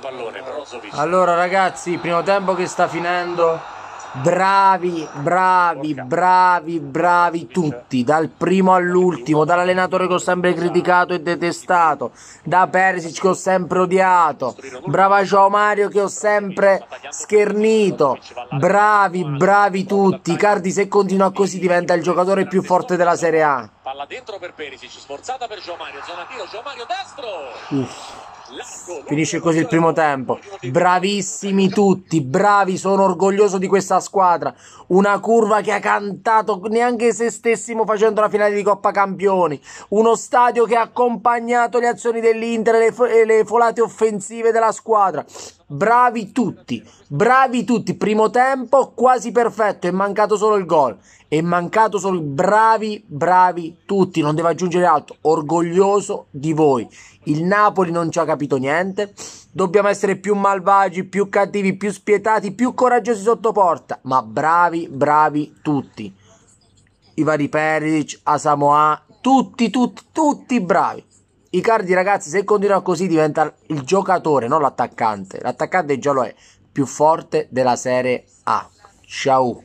Pallone Brozovic. Allora ragazzi, primo tempo che sta finendo. Bravi, bravi, bravi, bravi tutti, dal primo all'ultimo, dall'allenatore che ho sempre criticato e detestato, da Perisic che ho sempre odiato, brava Ciao Mario che ho sempre schernito, bravi, bravi tutti, Cardi se continua così diventa il giocatore più forte della Serie A. Palla dentro per Perisic, sforzata per Gio Mario, zona tiro, Gio Mario destro! Uff. Finisce così il primo tempo. Bravissimi tutti, bravi, sono orgoglioso di questa squadra. Una curva che ha cantato neanche se stessimo facendo la finale di Coppa Campioni. Uno stadio che ha accompagnato le azioni dell'Inter e le, fo- e le folate offensive della squadra bravi tutti, bravi tutti, primo tempo quasi perfetto, è mancato solo il gol, è mancato solo bravi, bravi tutti, non devo aggiungere altro, orgoglioso di voi, il Napoli non ci ha capito niente, dobbiamo essere più malvagi, più cattivi, più spietati, più coraggiosi sotto porta, ma bravi, bravi tutti, Ivari Peric, Asamoah, tutti, tutti, tutti bravi. Icardi ragazzi se continua così diventa il giocatore, non l'attaccante. L'attaccante già lo è, più forte della Serie A. Ciao.